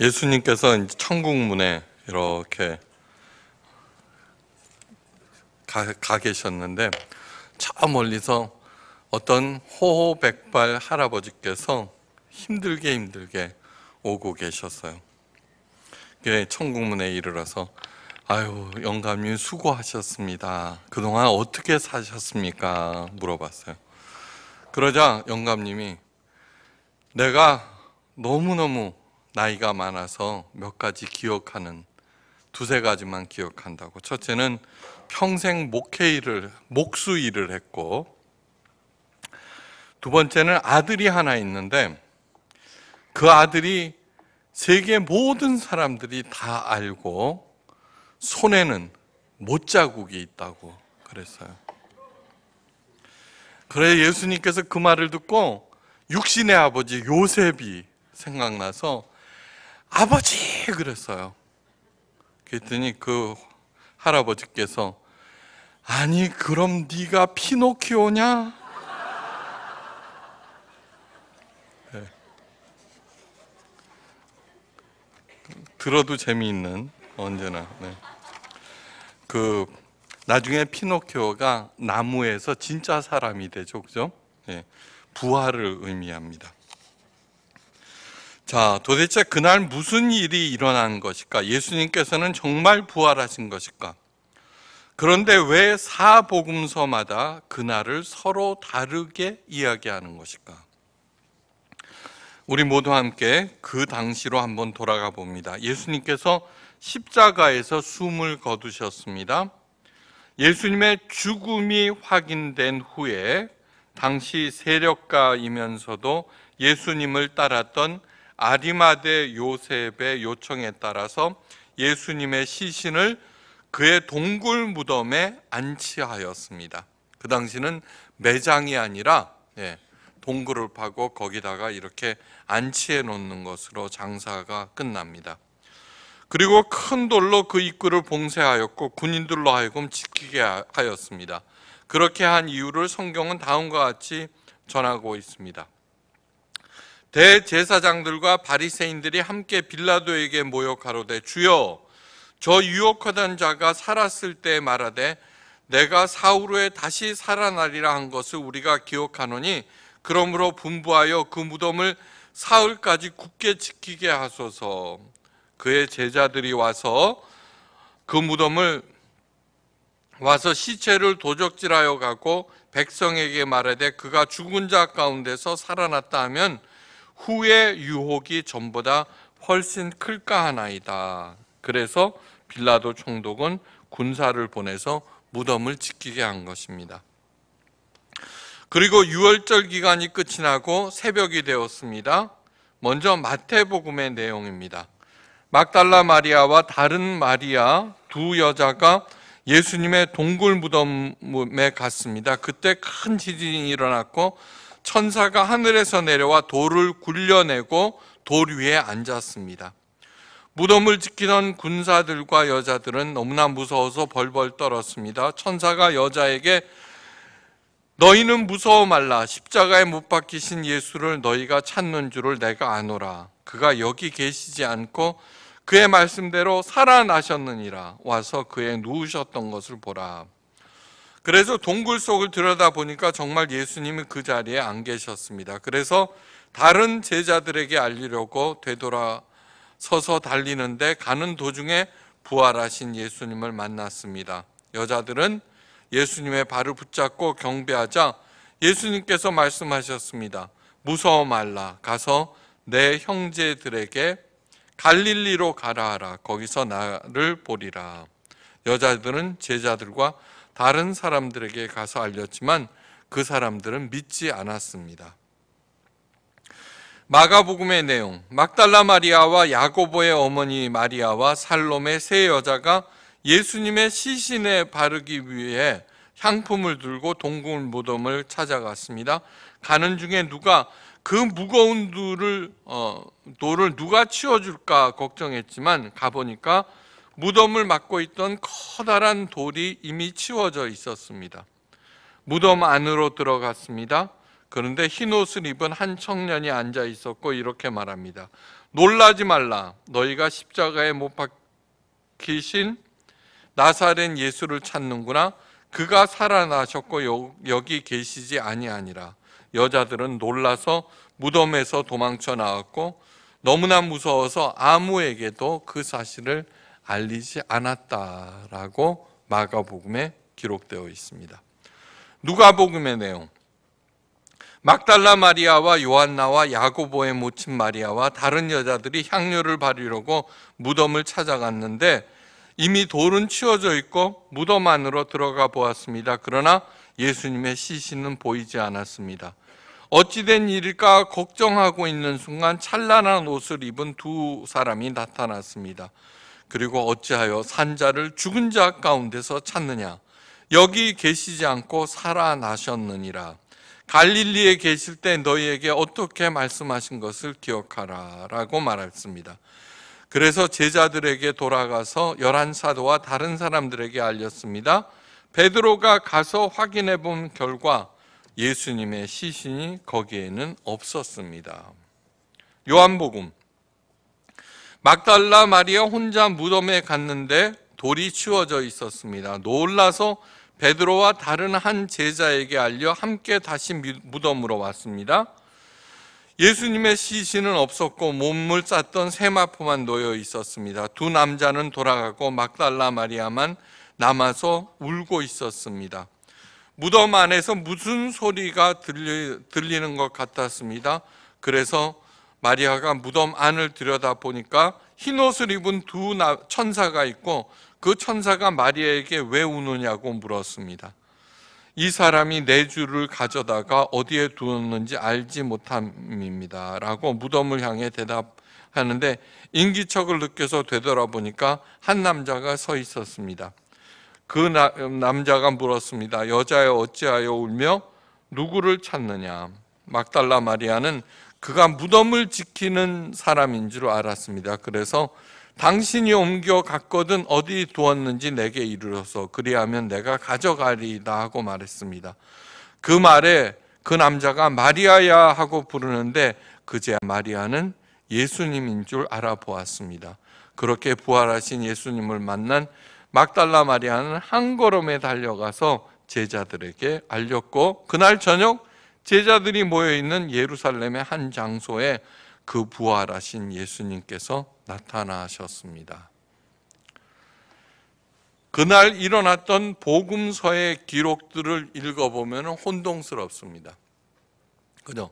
예수님께서 천국문에 이렇게 가, 가 계셨는데 저 멀리서 어떤 호호백발 할아버지께서 힘들게 힘들게 오고 계셨어요. 천국문에 이르러서 아유 영감님 수고하셨습니다. 그동안 어떻게 사셨습니까? 물어봤어요. 그러자 영감님이 내가 너무너무 나이가 많아서 몇 가지 기억하는 두세 가지만 기억한다고. 첫째는 평생 목회 일을 목수 일을 했고 두 번째는 아들이 하나 있는데 그 아들이 세계 모든 사람들이 다 알고 손에는 못 자국이 있다고 그랬어요. 그래 예수님께서 그 말을 듣고 육신의 아버지 요셉이 생각나서 아버지 그랬어요. 그랬더니 그 할아버지께서 아니 그럼 네가 피노키오냐? 네. 들어도 재미있는 언제나 네. 그 나중에 피노키오가 나무에서 진짜 사람이 되죠, 그죠? 네. 부활을 의미합니다. 자, 도대체 그날 무슨 일이 일어난 것일까? 예수님께서는 정말 부활하신 것일까? 그런데 왜 사복음서마다 그날을 서로 다르게 이야기하는 것일까? 우리 모두 함께 그 당시로 한번 돌아가 봅니다. 예수님께서 십자가에서 숨을 거두셨습니다. 예수님의 죽음이 확인된 후에 당시 세력가이면서도 예수님을 따랐던 아리마대 요셉의 요청에 따라서 예수님의 시신을 그의 동굴 무덤에 안치하였습니다. 그 당시는 매장이 아니라 예, 동굴을 파고 거기다가 이렇게 안치해 놓는 것으로 장사가 끝납니다. 그리고 큰 돌로 그 입구를 봉쇄하였고 군인들로 하여금 지키게 하였습니다. 그렇게 한 이유를 성경은 다음과 같이 전하고 있습니다. 대제사장들과 바리새인들이 함께 빌라도에게 모여 가로되 주여 저 유혹하던 자가 살았을 때 말하되 내가 사후로에 다시 살아나리라 한 것을 우리가 기억하노니 그러므로 분부하여 그 무덤을 사흘까지 굳게 지키게 하소서 그의 제자들이 와서 그 무덤을 와서 시체를 도적질하여 가고 백성에게 말하되 그가 죽은 자 가운데서 살아났다 하면 후의 유혹이 전보다 훨씬 클까 하나이다. 그래서 빌라도 총독은 군사를 보내서 무덤을 지키게 한 것입니다. 그리고 유월절 기간이 끝이 나고 새벽이 되었습니다. 먼저 마태복음의 내용입니다. 막달라 마리아와 다른 마리아 두 여자가 예수님의 동굴 무덤에 갔습니다. 그때 큰 지진이 일어났고 천사가 하늘에서 내려와 돌을 굴려내고 돌 위에 앉았습니다. 무덤을 지키던 군사들과 여자들은 너무나 무서워서 벌벌 떨었습니다. 천사가 여자에게 너희는 무서워 말라. 십자가에 못 박히신 예수를 너희가 찾는 줄을 내가 아노라. 그가 여기 계시지 않고 그의 말씀대로 살아나셨느니라. 와서 그의 누우셨던 것을 보라. 그래서 동굴 속을 들여다 보니까 정말 예수님이 그 자리에 안 계셨습니다. 그래서 다른 제자들에게 알리려고 되돌아 서서 달리는데 가는 도중에 부활하신 예수님을 만났습니다. 여자들은 예수님의 발을 붙잡고 경배하자 예수님께서 말씀하셨습니다. 무서워 말라. 가서 내 형제들에게 갈릴리로 가라 하라. 거기서 나를 보리라. 여자들은 제자들과 다른 사람들에게 가서 알렸지만 그 사람들은 믿지 않았습니다. 마가복음의 내용 막달라 마리아와 야고보의 어머니 마리아와 살롬의 세 여자가 예수님의 시신에 바르기 위해 향품을 들고 동굴 무덤을 찾아갔습니다. 가는 중에 누가 그 무거운 돌을 어, 돌을 누가 치워줄까 걱정했지만 가보니까 무덤을 막고 있던 커다란 돌이 이미 치워져 있었습니다. 무덤 안으로 들어갔습니다. 그런데 흰 옷을 입은 한 청년이 앉아 있었고 이렇게 말합니다. 놀라지 말라. 너희가 십자가에 못 박히신 나사렛 예수를 찾는구나. 그가 살아나셨고 여기 계시지 아니하니라. 여자들은 놀라서 무덤에서 도망쳐 나왔고 너무나 무서워서 아무에게도 그 사실을 알리지 않았다라고 마가복음에 기록되어 있습니다. 누가복음의 내용. 막달라 마리아와 요한나와 야고보의 모친 마리아와 다른 여자들이 향료를 바르려고 무덤을 찾아갔는데 이미 돌은 치워져 있고 무덤 안으로 들어가 보았습니다. 그러나 예수님의 시신은 보이지 않았습니다. 어찌된 일일까 걱정하고 있는 순간 찬란한 옷을 입은 두 사람이 나타났습니다. 그리고 어찌하여 산자를 죽은 자 가운데서 찾느냐? 여기 계시지 않고 살아나셨느니라. 갈릴리에 계실 때 너희에게 어떻게 말씀하신 것을 기억하라. 라고 말했습니다. 그래서 제자들에게 돌아가서 열한 사도와 다른 사람들에게 알렸습니다. 베드로가 가서 확인해 본 결과 예수님의 시신이 거기에는 없었습니다. 요한복음 막달라 마리아 혼자 무덤에 갔는데 돌이 치워져 있었습니다. 놀라서 베드로와 다른 한 제자에게 알려 함께 다시 무덤으로 왔습니다. 예수님의 시신은 없었고 몸을 쌌던 세마포만 놓여 있었습니다. 두 남자는 돌아가고 막달라 마리아만 남아서 울고 있었습니다. 무덤 안에서 무슨 소리가 들리, 는것 같았습니다. 그래서 마리아가 무덤 안을 들여다 보니까 흰 옷을 입은 두 천사가 있고 그 천사가 마리아에게 왜 우느냐고 물었습니다. 이 사람이 내 주를 가져다가 어디에 두었는지 알지 못함입니다. 라고 무덤을 향해 대답하는데 인기척을 느껴서 되돌아보니까 한 남자가 서 있었습니다. 그 나, 남자가 물었습니다. 여자여 어찌하여 울며 누구를 찾느냐? 막달라 마리아는 그가 무덤을 지키는 사람인 줄 알았습니다. 그래서 당신이 옮겨 갔거든 어디 두었는지 내게 이르러서 그리하면 내가 가져가리다 하고 말했습니다. 그 말에 그 남자가 마리아야 하고 부르는데 그제야 마리아는 예수님인 줄 알아보았습니다. 그렇게 부활하신 예수님을 만난 막달라 마리아는 한 걸음에 달려가서 제자들에게 알렸고 그날 저녁 제자들이 모여 있는 예루살렘의 한 장소에 그 부활하신 예수님께서 나타나셨습니다. 그날 일어났던 복음서의 기록들을 읽어보면 혼동스럽습니다. 그죠?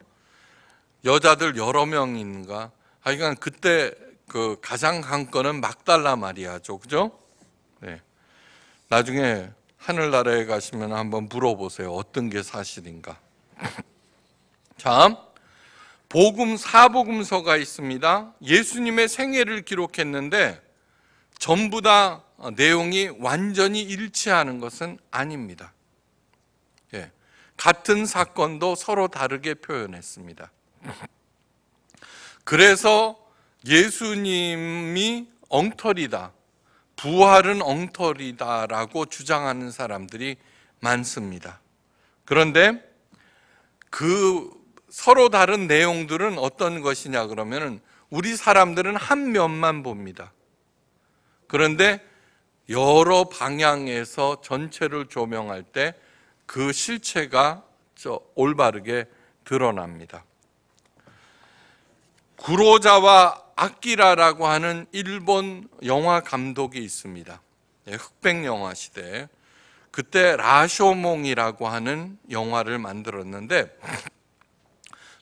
여자들 여러 명인가? 하여간 그때 그 가장 한 건은 막달라 마리아죠. 그죠? 네. 나중에 하늘나라에 가시면 한번 물어보세요. 어떤 게 사실인가? 자, 복음 사복음서가 있습니다. 예수님의 생애를 기록했는데 전부 다 내용이 완전히 일치하는 것은 아닙니다. 예, 같은 사건도 서로 다르게 표현했습니다. 그래서 예수님이 엉터리다, 부활은 엉터리다라고 주장하는 사람들이 많습니다. 그런데 그 서로 다른 내용들은 어떤 것이냐 그러면은 우리 사람들은 한 면만 봅니다. 그런데 여러 방향에서 전체를 조명할 때 그 실체가 올바르게 드러납니다. 구로자와 아키라라고 하는 일본 영화 감독이 있습니다. 예, 흑백 영화 시대에 그때 라쇼몽이라고 하는 영화를 만들었는데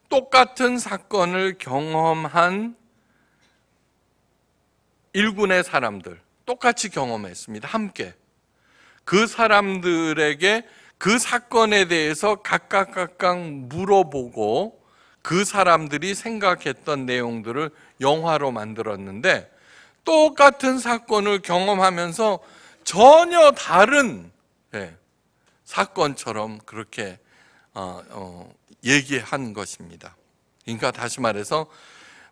똑같은 사건을 경험한 일군의 사람들 똑같이 경험했습니다. 함께 그 사람들에게 그 사건에 대해서 각각 각각 물어보고 그 사람들이 생각했던 내용들을 영화로 만들었는데 똑같은 사건을 경험하면서 전혀 다른 예, 사건처럼 그렇게 어, 어, 얘기한 것입니다. 그러니까 다시 말해서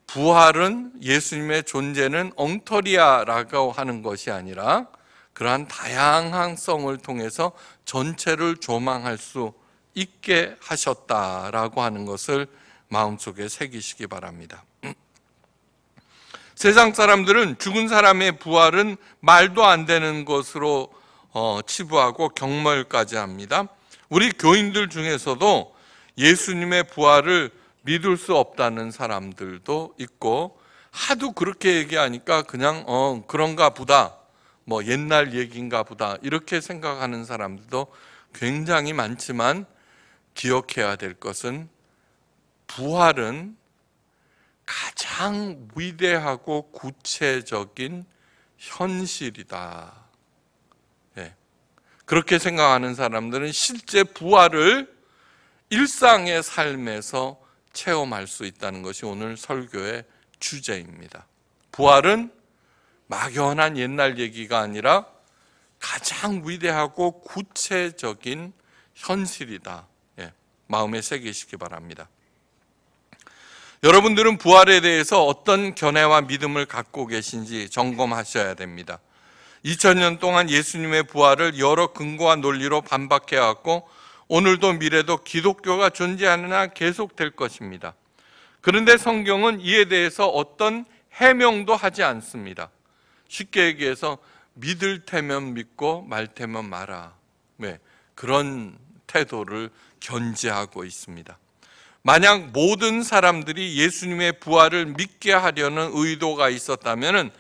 부활은 예수님의 존재는 엉터리야라고 하는 것이 아니라 그러한 다양성을 통해서 전체를 조망할 수 있게 하셨다라고 하는 것을 마음속에 새기시기 바랍니다. 세상 사람들은 죽은 사람의 부활은 말도 안 되는 것으로 어, 치부하고 경멸까지 합니다. 우리 교인들 중에서도 예수님의 부활을 믿을 수 없다는 사람들도 있고 하도 그렇게 얘기하니까 그냥 어 그런가 보다 뭐 옛날 얘기인가 보다 이렇게 생각하는 사람들도 굉장히 많지만 기억해야 될 것은 부활은 가장 위대하고 구체적인 현실이다. 그렇게 생각하는 사람들은 실제 부활을 일상의 삶에서 체험할 수 있다는 것이 오늘 설교의 주제입니다. 부활은 막연한 옛날 얘기가 아니라 가장 위대하고 구체적인 현실이다. 예, 마음에 새기시기 바랍니다. 여러분들은 부활에 대해서 어떤 견해와 믿음을 갖고 계신지 점검하셔야 됩니다. 2000년 동안 예수님의 부활을 여러 근거와 논리로 반박해 왔고 오늘도 미래도 기독교가 존재하느냐 계속될 것입니다. 그런데 성경은 이에 대해서 어떤 해명도 하지 않습니다. 쉽게 얘기해서 믿을 테면 믿고 말 테면 말아. 네, 그런 태도를 견제하고 있습니다. 만약 모든 사람들이 예수님의 부활을 믿게 하려는 의도가 있었다면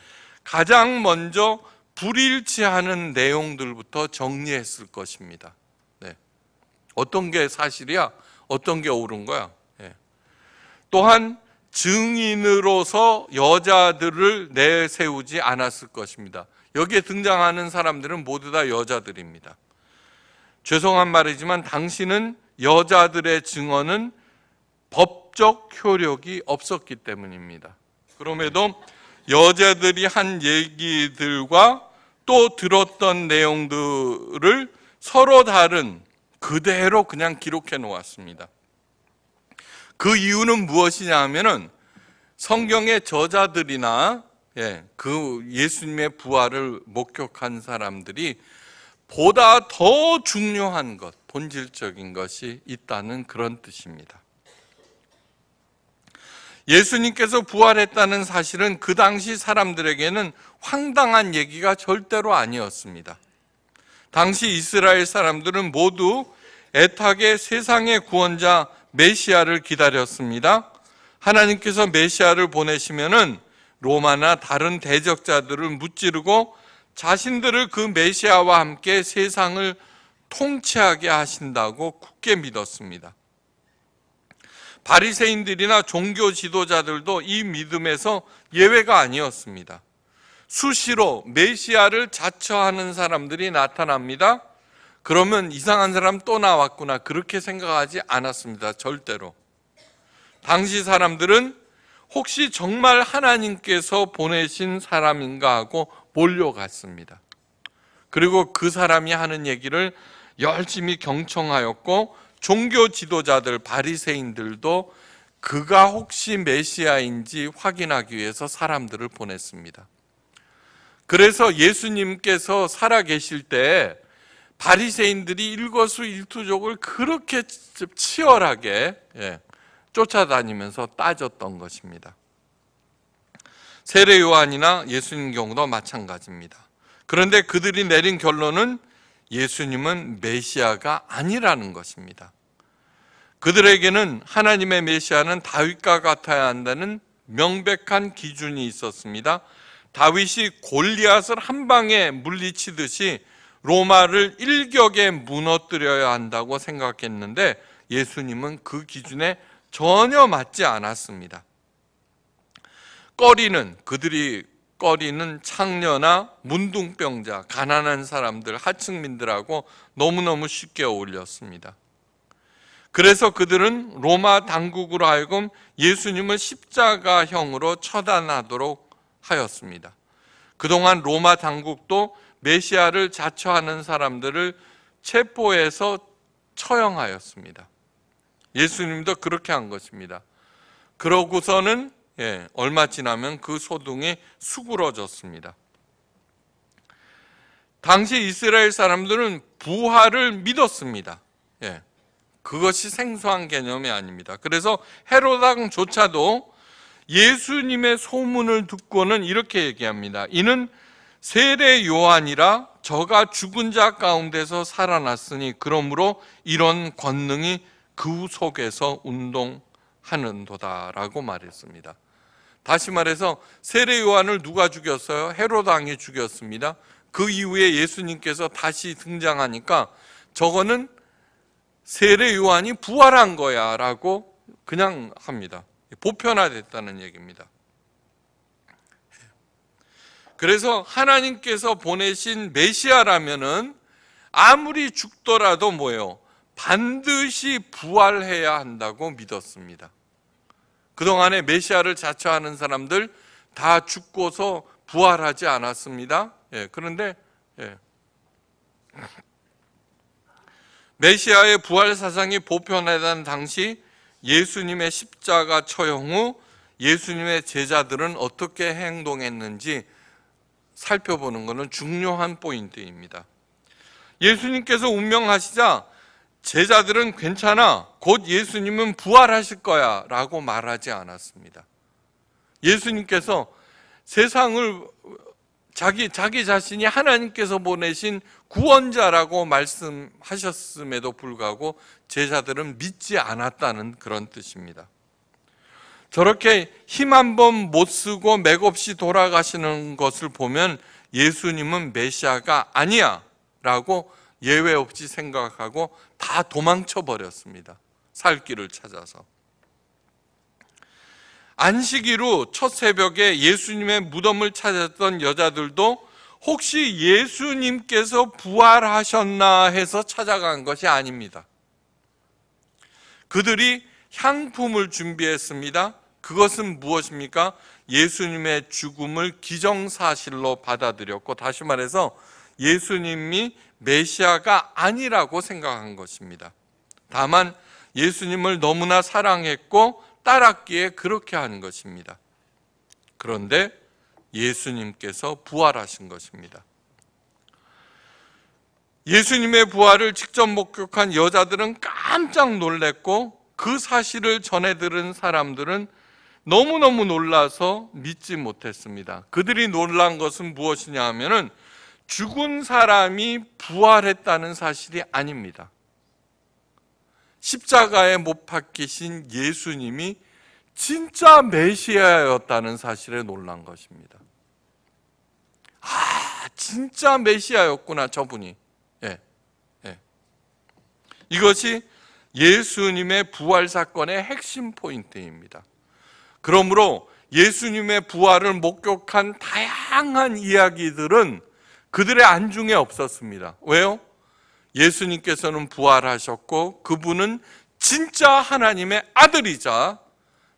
가장 먼저 불일치하는 내용들부터 정리했을 것입니다. 네. 어떤 게 사실이야? 어떤 게 옳은 거야? 네. 또한 증인으로서 여자들을 내세우지 않았을 것입니다. 여기에 등장하는 사람들은 모두 다 여자들입니다. 죄송한 말이지만 당신은 여자들의 증언은 법적 효력이 없었기 때문입니다. 그럼에도 여자들이 한 얘기들과 또 들었던 내용들을 서로 다른 그대로 그냥 기록해 놓았습니다. 그 이유는 무엇이냐 하면은 성경의 저자들이나 예, 그 예수님의 부활을 목격한 사람들이 보다 더 중요한 것, 본질적인 것이 있다는 그런 뜻입니다. 예수님께서 부활했다는 사실은 그 당시 사람들에게는 황당한 얘기가 절대로 아니었습니다. 당시 이스라엘 사람들은 모두 애타게 세상의 구원자 메시아를 기다렸습니다. 하나님께서 메시아를 보내시면은 로마나 다른 대적자들을 무찌르고 자신들을 그 메시아와 함께 세상을 통치하게 하신다고 굳게 믿었습니다. 바리새인들이나 종교 지도자들도 이 믿음에서 예외가 아니었습니다. 수시로 메시아를 자처하는 사람들이 나타납니다. 그러면 이상한 사람 또 나왔구나 그렇게 생각하지 않았습니다. 절대로. 당시 사람들은 혹시 정말 하나님께서 보내신 사람인가 하고 몰려갔습니다. 그리고 그 사람이 하는 얘기를 열심히 경청하였고 종교 지도자들 바리새인들도 그가 혹시 메시아인지 확인하기 위해서 사람들을 보냈습니다. 그래서 예수님께서 살아 계실 때 바리새인들이 일거수일투족을 그렇게 치열하게 예, 쫓아다니면서 따졌던 것입니다. 세례 요한이나 예수님 경우도 마찬가지입니다. 그런데 그들이 내린 결론은 예수님은 메시아가 아니라는 것입니다. 그들에게는 하나님의 메시아는 다윗과 같아야 한다는 명백한 기준이 있었습니다. 다윗이 골리앗을 한 방에 물리치듯이 로마를 일격에 무너뜨려야 한다고 생각했는데 예수님은 그 기준에 전혀 맞지 않았습니다. 꺼리는 그들이 거리는 창녀나 문둥병자, 가난한 사람들, 하층민들하고 너무너무 쉽게 어울렸습니다. 그래서 그들은 로마 당국으로 하여금 예수님을 십자가형으로 처단하도록 하였습니다. 그동안 로마 당국도 메시아를 자처하는 사람들을 체포해서 처형하였습니다. 예수님도 그렇게 한 것입니다. 그러고서는 예, 얼마 지나면 그 소동이 수그러졌습니다. 당시 이스라엘 사람들은 부활을 믿었습니다. 예, 그것이 생소한 개념이 아닙니다. 그래서 헤로당조차도 예수님의 소문을 듣고는 이렇게 얘기합니다. 이는 세례 요한이라 저가 죽은 자 가운데서 살아났으니 그러므로 이런 권능이 그 속에서 운동하는도다라고 말했습니다. 다시 말해서 세례 요한을 누가 죽였어요? 헤롯 왕이 죽였습니다. 그 이후에 예수님께서 다시 등장하니까 저거는 세례 요한이 부활한 거야라고 그냥 합니다. 보편화됐다는 얘기입니다. 그래서 하나님께서 보내신 메시아라면은 아무리 죽더라도 뭐예요? 반드시 부활해야 한다고 믿었습니다. 그동안에 메시아를 자처하는 사람들 다 죽고서 부활하지 않았습니다. 예, 그런데 예. 메시아의 부활 사상이 보편화된 당시 예수님의 십자가 처형 후 예수님의 제자들은 어떻게 행동했는지 살펴보는 것은 중요한 포인트입니다. 예수님께서 운명하시자 제자들은 괜찮아. 곧 예수님은 부활하실 거야. 라고 말하지 않았습니다. 예수님께서 세상을 자기, 자기 자신이 하나님께서 보내신 구원자라고 말씀하셨음에도 불구하고 제자들은 믿지 않았다는 그런 뜻입니다. 저렇게 힘 한 번 못 쓰고 맥없이 돌아가시는 것을 보면 예수님은 메시아가 아니야 라고 예외 없이 생각하고 다 도망쳐 버렸습니다. 살 길을 찾아서. 안식일후 첫 새벽에 예수님의 무덤을 찾았던 여자들도 혹시 예수님께서 부활하셨나 해서 찾아간 것이 아닙니다. 그들이 향품을 준비했습니다. 그것은 무엇입니까? 예수님의 죽음을 기정사실로 받아들였고, 다시 말해서 예수님이 메시아가 아니라고 생각한 것입니다. 다만 예수님을 너무나 사랑했고 따랐기에 그렇게 하 것입니다. 그런데 예수님께서 부활하신 것입니다. 예수님의 부활을 직접 목격한 여자들은 깜짝 놀랬고 그 사실을 전해 들은 사람들은 너무너무 놀라서 믿지 못했습니다. 그들이 놀란 것은 무엇이냐 하면은 죽은 사람이 부활했다는 사실이 아닙니다. 십자가에 못 박히신 예수님이 진짜 메시아였다는 사실에 놀란 것입니다. 아, 진짜 메시아였구나, 저분이. 예. 예. 이것이 예수님의 부활 사건의 핵심 포인트입니다. 그러므로 예수님의 부활을 목격한 다양한 이야기들은 그들의 안중에 없었습니다. 왜요? 예수님께서는 부활하셨고 그분은 진짜 하나님의 아들이자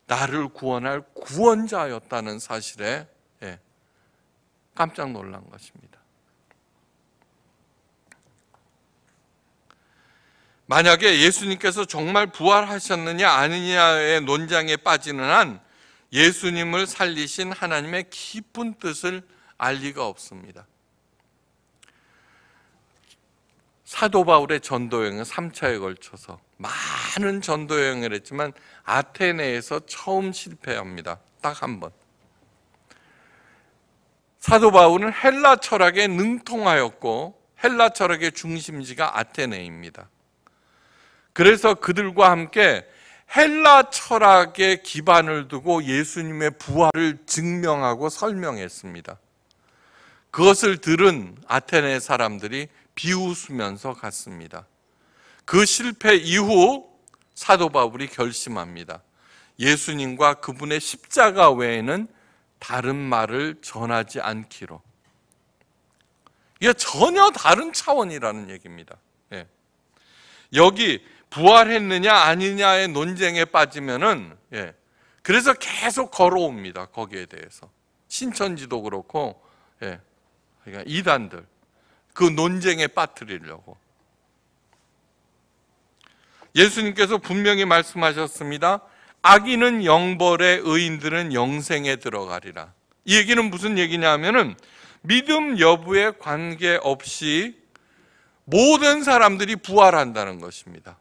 나를 구원할 구원자였다는 사실에 예, 깜짝 놀란 것입니다. 만약에 예수님께서 정말 부활하셨느냐 아니냐의 논쟁에 빠지는 한 예수님을 살리신 하나님의 깊은 뜻을 알 리가 없습니다. 사도 바울의 전도 여행은 3차에 걸쳐서 많은 전도 여행을 했지만 아테네에서 처음 실패합니다. 딱 한 번. 사도 바울은 헬라 철학에 능통하였고 헬라 철학의 중심지가 아테네입니다. 그래서 그들과 함께 헬라 철학에 기반을 두고 예수님의 부활을 증명하고 설명했습니다. 그것을 들은 아테네 사람들이 비웃으면서 갔습니다. 그 실패 이후 사도 바울이 결심합니다. 예수님과 그분의 십자가 외에는 다른 말을 전하지 않기로. 이게 전혀 다른 차원이라는 얘기입니다. 예. 여기 부활했느냐 아니냐의 논쟁에 빠지면은 예. 그래서 계속 걸어옵니다. 거기에 대해서 신천지도 그렇고 예. 그러니까 이단들 그 논쟁에 빠뜨리려고. 예수님께서 분명히 말씀하셨습니다. 악인은 영벌에 의인들은 영생에 들어가리라. 이 얘기는 무슨 얘기냐면은 믿음 여부에 관계없이 모든 사람들이 부활한다는 것입니다.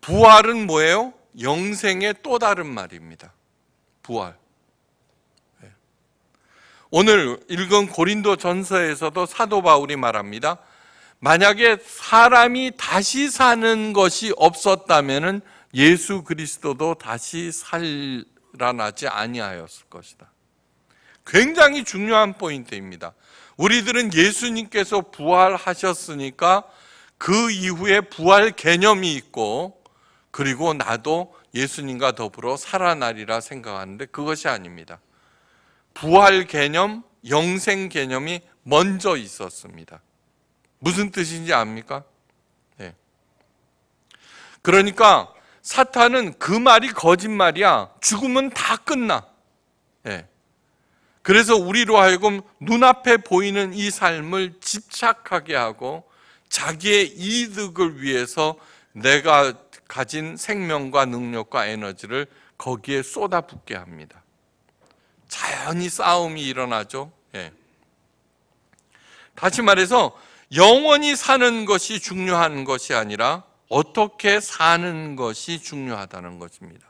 부활은 뭐예요? 영생의 또 다른 말입니다. 부활. 오늘 읽은 고린도 전서에서도 사도 바울이 말합니다. 만약에 사람이 다시 사는 것이 없었다면 예수 그리스도도 다시 살아나지 아니하였을 것이다. 굉장히 중요한 포인트입니다. 우리들은 예수님께서 부활하셨으니까 그 이후에 부활 개념이 있고 그리고 나도 예수님과 더불어 살아나리라 생각하는데 그것이 아닙니다. 부활 개념, 영생 개념이 먼저 있었습니다. 무슨 뜻인지 압니까? 네. 그러니까 사탄은 그 말이 거짓말이야. 죽으면 다 끝나. 네. 그래서 우리로 하여금 눈앞에 보이는 이 삶을 집착하게 하고 자기의 이득을 위해서 내가 가진 생명과 능력과 에너지를 거기에 쏟아붓게 합니다. 자연히 싸움이 일어나죠. 예. 다시 말해서 영원히 사는 것이 중요한 것이 아니라 어떻게 사는 것이 중요하다는 것입니다.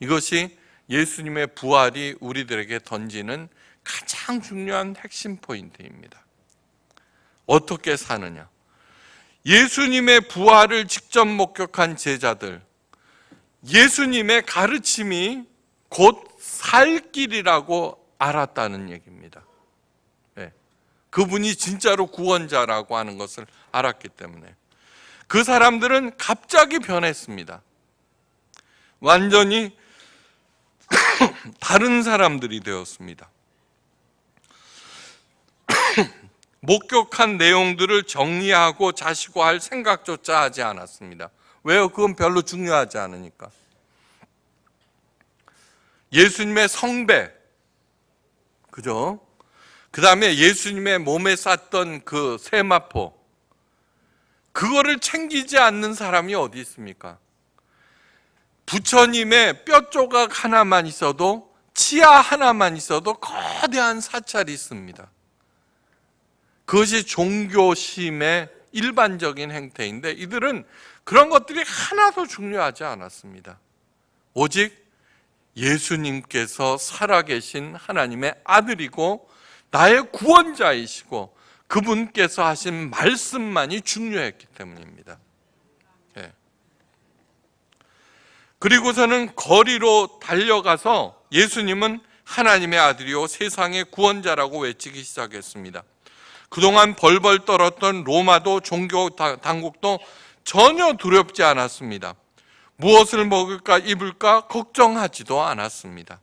이것이 예수님의 부활이 우리들에게 던지는 가장 중요한 핵심 포인트입니다. 어떻게 사느냐? 예수님의 부활을 직접 목격한 제자들, 예수님의 가르침이 곧살 길이라고 알았다는 얘기입니다. 네. 그분이 진짜로 구원자라고 하는 것을 알았기 때문에 그 사람들은 갑자기 변했습니다. 완전히 다른 사람들이 되었습니다. 목격한 내용들을 정리하고 자시고 할 생각조차 하지 않았습니다. 왜요? 그건 별로 중요하지 않으니까. 예수님의 성배, 그죠? 그 다음에 예수님의 몸에 쌌던 그 세마포, 그거를 챙기지 않는 사람이 어디 있습니까? 부처님의 뼈 조각 하나만 있어도 치아 하나만 있어도 거대한 사찰이 있습니다. 그것이 종교심의 일반적인 행태인데 이들은 그런 것들이 하나도 중요하지 않았습니다. 오직 예수님께서 살아계신 하나님의 아들이고 나의 구원자이시고 그분께서 하신 말씀만이 중요했기 때문입니다. 예. 그리고서는 거리로 달려가서 예수님은 하나님의 아들이요 세상의 구원자라고 외치기 시작했습니다. 그동안 벌벌 떨었던 로마도 종교 당국도 전혀 두렵지 않았습니다. 무엇을 먹을까 입을까 걱정하지도 않았습니다.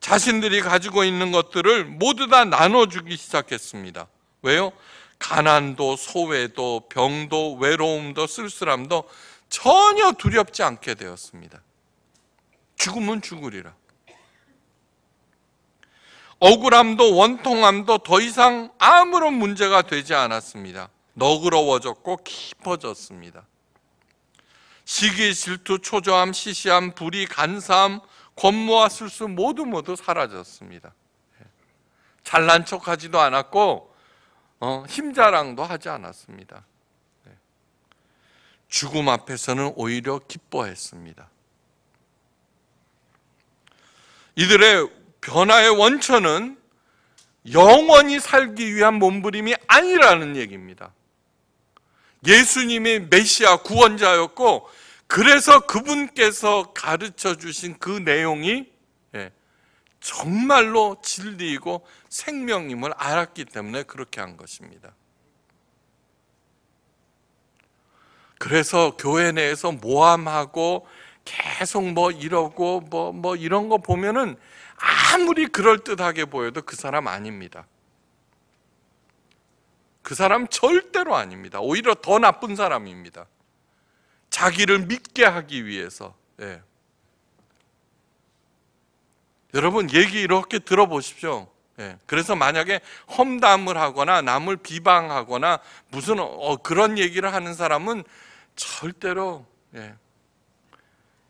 자신들이 가지고 있는 것들을 모두 다 나눠주기 시작했습니다. 왜요? 가난도 소외도 병도 외로움도 쓸쓸함도 전혀 두렵지 않게 되었습니다. 죽으면 죽으리라. 억울함도 원통함도 더 이상 아무런 문제가 되지 않았습니다. 너그러워졌고 깊어졌습니다. 시기, 질투, 초조함, 시시함, 불의, 간사함, 권모와 술수 모두 모두 사라졌습니다. 예. 잘난 척하지도 않았고 어, 힘자랑도 하지 않았습니다. 예. 죽음 앞에서는 오히려 기뻐했습니다. 이들의 변화의 원천은 영원히 살기 위한 몸부림이 아니라는 얘기입니다. 예수님이 메시아 구원자였고 그래서 그분께서 가르쳐 주신 그 내용이 예, 정말로 진리이고 생명임을 알았기 때문에 그렇게 한 것입니다. 그래서 교회 내에서 모함하고 계속 뭐 이러고 뭐, 뭐 이런 거 보면은 아무리 그럴듯하게 보여도 그 사람 아닙니다. 그 사람 절대로 아닙니다. 오히려 더 나쁜 사람입니다. 자기를 믿게 하기 위해서. 예. 여러분 얘기 이렇게 들어보십시오. 예. 그래서 만약에 험담을 하거나 남을 비방하거나 무슨 어, 그런 얘기를 하는 사람은 절대로 예.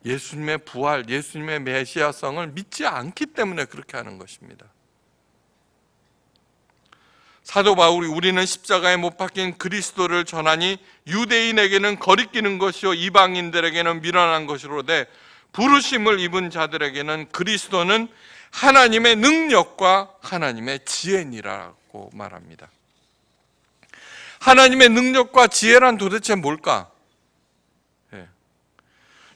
예수님의 부활, 예수님의 메시아성을 믿지 않기 때문에 그렇게 하는 것입니다. 사도 바울이 우리는 십자가에 못 박힌 그리스도를 전하니 유대인에게는 거리끼는 것이요 이방인들에게는 미련한 것이로돼 부르심을 입은 자들에게는 그리스도는 하나님의 능력과 하나님의 지혜니라고 말합니다. 하나님의 능력과 지혜란 도대체 뭘까? 예.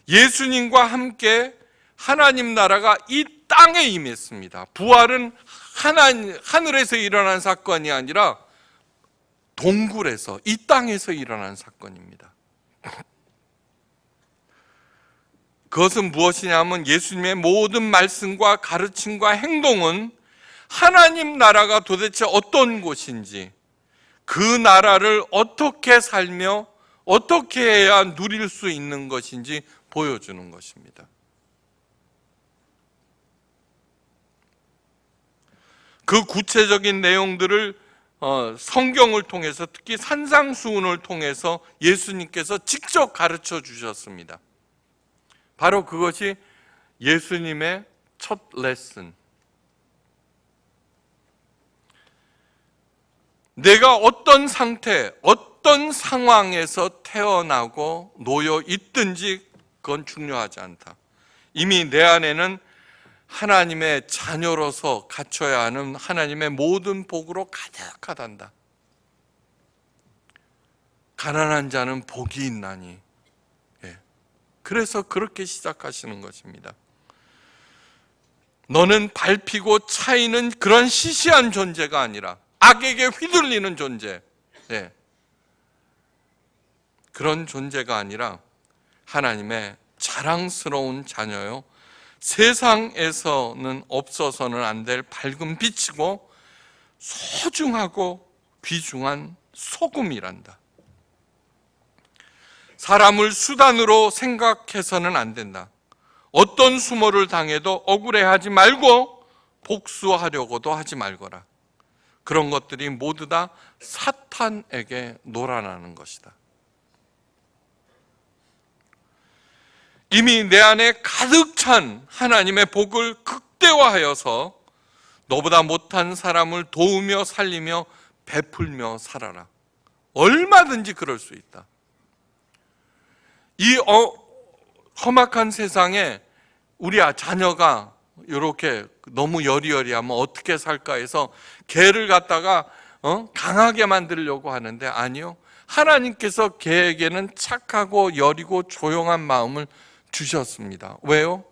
예수님과 함께 하나님 나라가 이 땅에 임했습니다. 부활은 하나님, 하늘에서 일어난 사건이 아니라 동굴에서, 이 땅에서 일어난 사건입니다. 그것은 무엇이냐면 예수님의 모든 말씀과 가르침과 행동은 하나님 나라가 도대체 어떤 곳인지 그 나라를 어떻게 살며 어떻게 해야 누릴 수 있는 것인지 보여주는 것입니다. 그 구체적인 내용들을 어, 성경을 통해서 특히 산상수훈을 통해서 예수님께서 직접 가르쳐 주셨습니다. 바로 그것이 예수님의 첫 레슨. 내가 어떤 상태, 어떤 상황에서 태어나고 놓여 있든지 그건 중요하지 않다. 이미 내 안에는 하나님의 자녀로서 갖춰야 하는 하나님의 모든 복으로 가득하단다. 가난한 자는 복이 있나니. 예. 그래서 그렇게 시작하시는 것입니다. 너는 밟히고 차이는 그런 시시한 존재가 아니라 악에게 휘둘리는 존재. 예. 그런 존재가 아니라 하나님의 자랑스러운 자녀요. 세상에서는 없어서는 안 될 밝은 빛이고 소중하고 귀중한 소금이란다. 사람을 수단으로 생각해서는 안 된다. 어떤 수모를 당해도 억울해하지 말고 복수하려고도 하지 말거라. 그런 것들이 모두 다 사탄에게 놀아나는 것이다. 이미 내 안에 가득 찬 하나님의 복을 극대화하여서 너보다 못한 사람을 도우며 살리며 베풀며 살아라. 얼마든지 그럴 수 있다. 이 어, 험악한 세상에 우리 자녀가 이렇게 너무 여리여리하면 어떻게 살까 해서 개를 갖다가 어? 강하게 만들려고 하는데 아니요. 하나님께서 개에게는 착하고 여리고 조용한 마음을 주셨습니다. 왜요?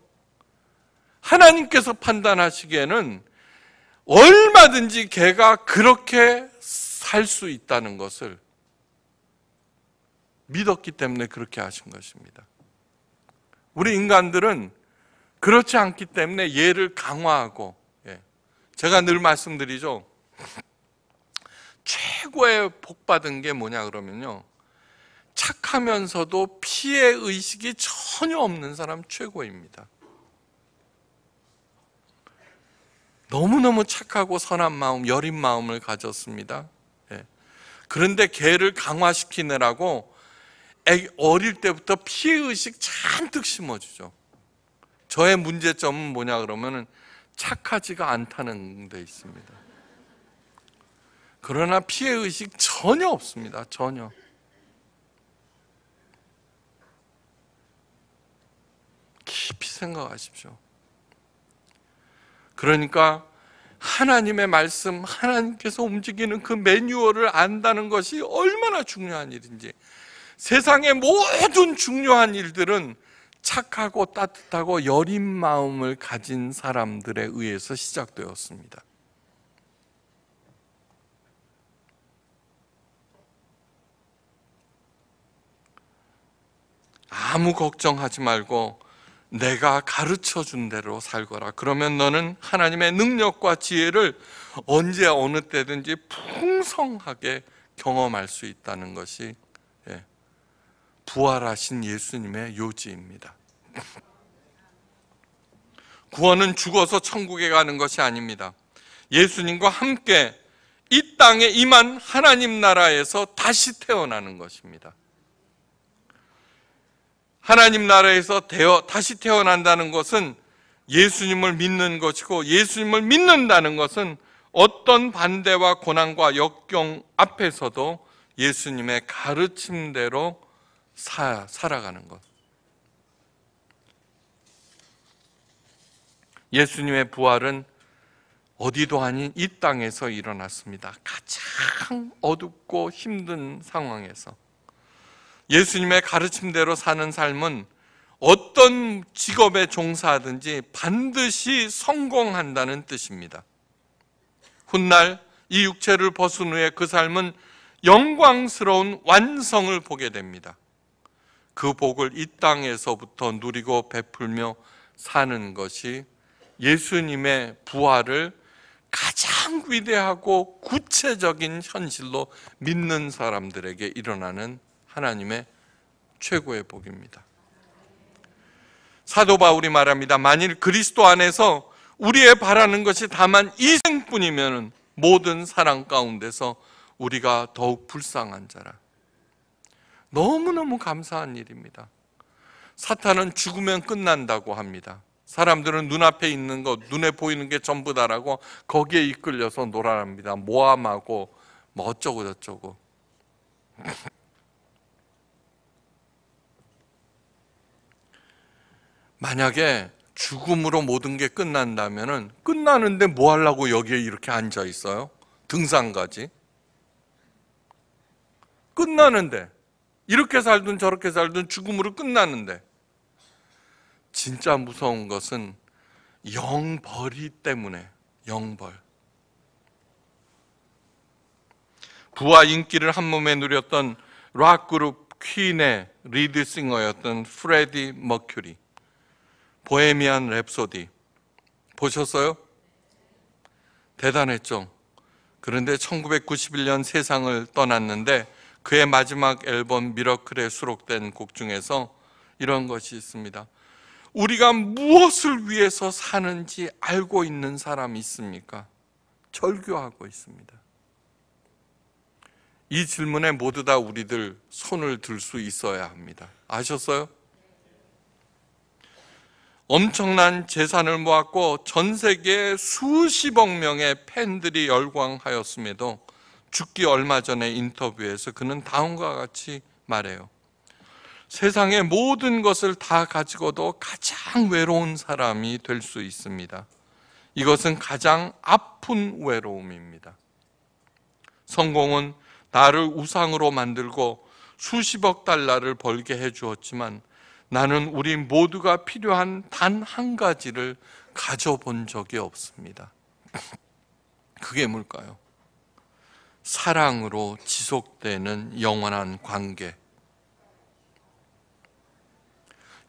하나님께서 판단하시기에는 얼마든지 개가 그렇게 살 수 있다는 것을 믿었기 때문에 그렇게 하신 것입니다. 우리 인간들은 그렇지 않기 때문에 예를 강화하고, 예. 제가 늘 말씀드리죠. 최고의 복받은 게 뭐냐 그러면요. 착하면서도 피해 의식이 전혀 없는 사람 최고입니다. 너무너무 착하고 선한 마음, 여린 마음을 가졌습니다. 예. 그런데 개를 강화시키느라고 어릴 때부터 피해 의식 잔뜩 심어주죠. 저의 문제점은 뭐냐 그러면은 착하지가 않다는 데 있습니다. 그러나 피해 의식 전혀 없습니다. 전혀. 깊이 생각하십시오. 그러니까 하나님의 말씀, 하나님께서 움직이는 그 매뉴얼을 안다는 것이 얼마나 중요한 일인지. 세상의 모든 중요한 일들은 착하고 따뜻하고 여린 마음을 가진 사람들에 의해서 시작되었습니다. 아무 걱정하지 말고 내가 가르쳐 준 대로 살거라. 그러면 너는 하나님의 능력과 지혜를 언제 어느 때든지 풍성하게 경험할 수 있다는 것이 예, 부활하신 예수님의 요지입니다. 구원은 죽어서 천국에 가는 것이 아닙니다. 예수님과 함께 이 땅에 임한 하나님 나라에서 다시 태어나는 것입니다. 하나님 나라에서 되어 다시 태어난다는 것은 예수님을 믿는 것이고 예수님을 믿는다는 것은 어떤 반대와 고난과 역경 앞에서도 예수님의 가르침대로 사, 살아가는 것. 예수님의 부활은 어디도 아닌 이 땅에서 일어났습니다. 가장 어둡고 힘든 상황에서. 예수님의 가르침대로 사는 삶은 어떤 직업에 종사하든지 반드시 성공한다는 뜻입니다. 훗날 이 육체를 벗은 후에 그 삶은 영광스러운 완성을 보게 됩니다. 그 복을 이 땅에서부터 누리고 베풀며 사는 것이 예수님의 부활을 가장 위대하고 구체적인 현실로 믿는 사람들에게 일어나는 하나님의 최고의 복입니다. 사도 바울이 말합니다. 만일 그리스도 안에서 우리의 바라는 것이 다만 이생뿐이면 모든 사랑 가운데서 우리가 더욱 불쌍한 자라. 너무너무 감사한 일입니다. 사탄은 죽으면 끝난다고 합니다. 사람들은 눈앞에 있는 것, 눈에 보이는 게 전부다라고 거기에 이끌려서 놀아랍니다. 모함하고 뭐 어쩌고 저쩌고. 만약에 죽음으로 모든 게끝난다면 끝나는데 뭐 하려고 여기에 이렇게 앉아 있어요? 등산가지. 끝나는데 이렇게 살든 저렇게 살든 죽음으로 끝나는데 진짜 무서운 것은 영벌이 때문에 영벌. 부와 인기를 한 몸에 누렸던 락 그룹 퀸의 리드 싱어였던 프레디 머큐리. 보헤미안 랩소디 보셨어요? 대단했죠. 그런데 1991년 세상을 떠났는데 그의 마지막 앨범 미러클에 수록된 곡 중에서 이런 것이 있습니다. 우리가 무엇을 위해서 사는지 알고 있는 사람 있습니까? 절교하고 있습니다. 이 질문에 모두 다 우리들 손을 들 수 있어야 합니다. 아셨어요? 엄청난 재산을 모았고 전 세계 수십억 명의 팬들이 열광하였음에도 죽기 얼마 전에 인터뷰에서 그는 다음과 같이 말해요. 세상의 모든 것을 다 가지고도 가장 외로운 사람이 될 수 있습니다. 이것은 가장 아픈 외로움입니다. 성공은 나를 우상으로 만들고 수십억 달러를 벌게 해 주었지만 나는 우리 모두가 필요한 단 한 가지를 가져본 적이 없습니다. 그게 뭘까요? 사랑으로 지속되는 영원한 관계.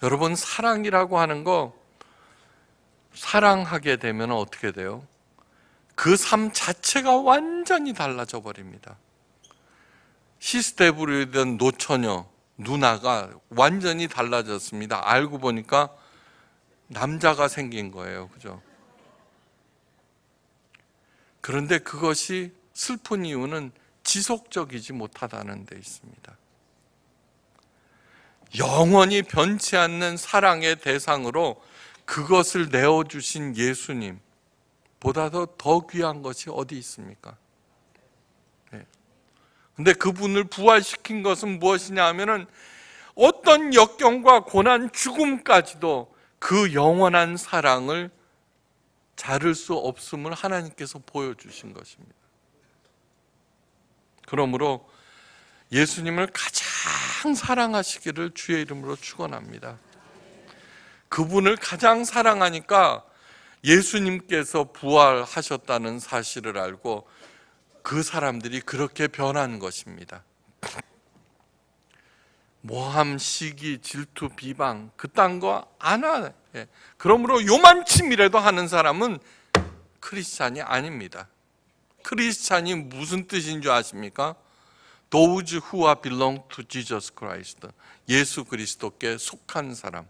여러분, 사랑이라고 하는 거, 사랑하게 되면 어떻게 돼요? 그 삶 자체가 완전히 달라져 버립니다. 시스테브리든 노처녀, 누나가 완전히 달라졌습니다. 알고 보니까 남자가 생긴 거예요. 그죠? 그런데 그것이 슬픈 이유는 지속적이지 못하다는 데 있습니다. 영원히 변치 않는 사랑의 대상으로 그것을 내어주신 예수님, 보다 더, 더 귀한 것이 어디 있습니까? 근데 그분을 부활시킨 것은 무엇이냐 하면은 어떤 역경과 고난, 죽음까지도 그 영원한 사랑을 자를 수 없음을 하나님께서 보여주신 것입니다. 그러므로 예수님을 가장 사랑하시기를 주의 이름으로 축원합니다. 그분을 가장 사랑하니까 예수님께서 부활하셨다는 사실을 알고 그 사람들이 그렇게 변한 것입니다. 모함, 시기, 질투, 비방 그딴 거안 하네. 예. 그러므로 요만침이라도 하는 사람은 크리스찬이 아닙니다. 크리스찬이 무슨 뜻인 줄 아십니까? Those who are belong to Jesus Christ. 예수 그리스도께 속한 사람,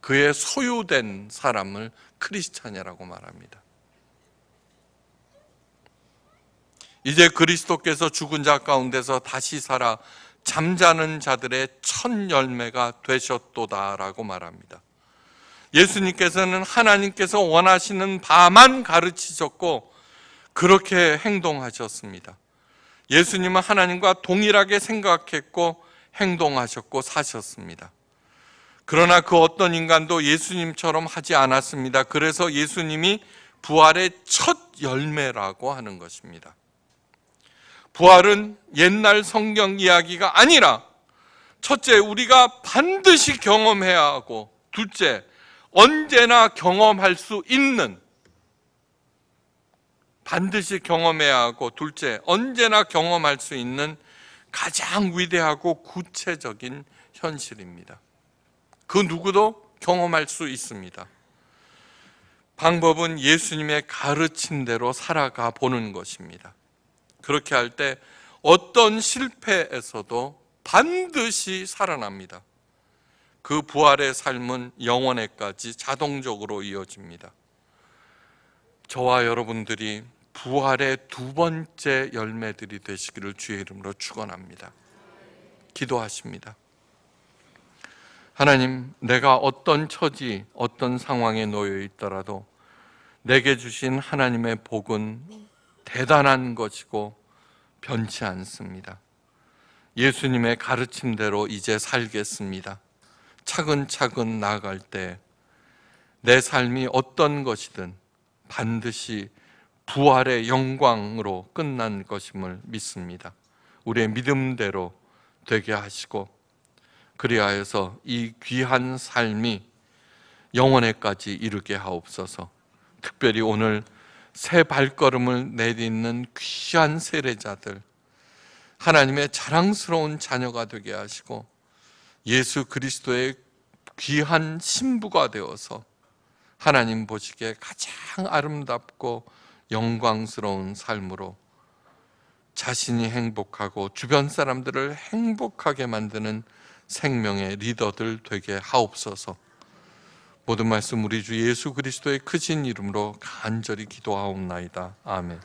그의 소유된 사람을 크리스찬이라고 말합니다. 이제 그리스도께서 죽은 자 가운데서 다시 살아 잠자는 자들의 첫 열매가 되셨도다라고 말합니다. 예수님께서는 하나님께서 원하시는 바만 가르치셨고 그렇게 행동하셨습니다. 예수님은 하나님과 동일하게 생각했고 행동하셨고 사셨습니다. 그러나 그 어떤 인간도 예수님처럼 하지 않았습니다. 그래서 예수님이 부활의 첫 열매라고 하는 것입니다. 부활은 옛날 성경 이야기가 아니라 첫째, 우리가 반드시 경험해야 하고 둘째, 언제나 경험할 수 있는 반드시 경험해야 하고 둘째, 언제나 경험할 수 있는 가장 위대하고 구체적인 현실입니다. 그 누구도 경험할 수 있습니다. 방법은 예수님의 가르침대로 살아가 보는 것입니다. 그렇게 할 때 어떤 실패에서도 반드시 살아납니다. 그 부활의 삶은 영원에까지 자동적으로 이어집니다. 저와 여러분들이 부활의 두 번째 열매들이 되시기를 주의 이름으로 축원합니다. 기도하십니다. 하나님, 내가 어떤 처지, 어떤 상황에 놓여 있더라도 내게 주신 하나님의 복은 대단한 것이고 변치 않습니다. 예수님의 가르침대로 이제 살겠습니다. 차근차근 나아갈 때 내 삶이 어떤 것이든 반드시 부활의 영광으로 끝난 것임을 믿습니다. 우리의 믿음대로 되게 하시고 그리하여서 이 귀한 삶이 영원에까지 이르게 하옵소서. 특별히 오늘 새 발걸음을 내딛는 귀한 세례자들, 하나님의 자랑스러운 자녀가 되게 하시고 예수 그리스도의 귀한 신부가 되어서 하나님 보시기에 가장 아름답고 영광스러운 삶으로 자신이 행복하고 주변 사람들을 행복하게 만드는 생명의 리더들 되게 하옵소서. 모든 말씀 우리 주 예수 그리스도의 크신 이름으로 간절히 기도하옵나이다. 아멘.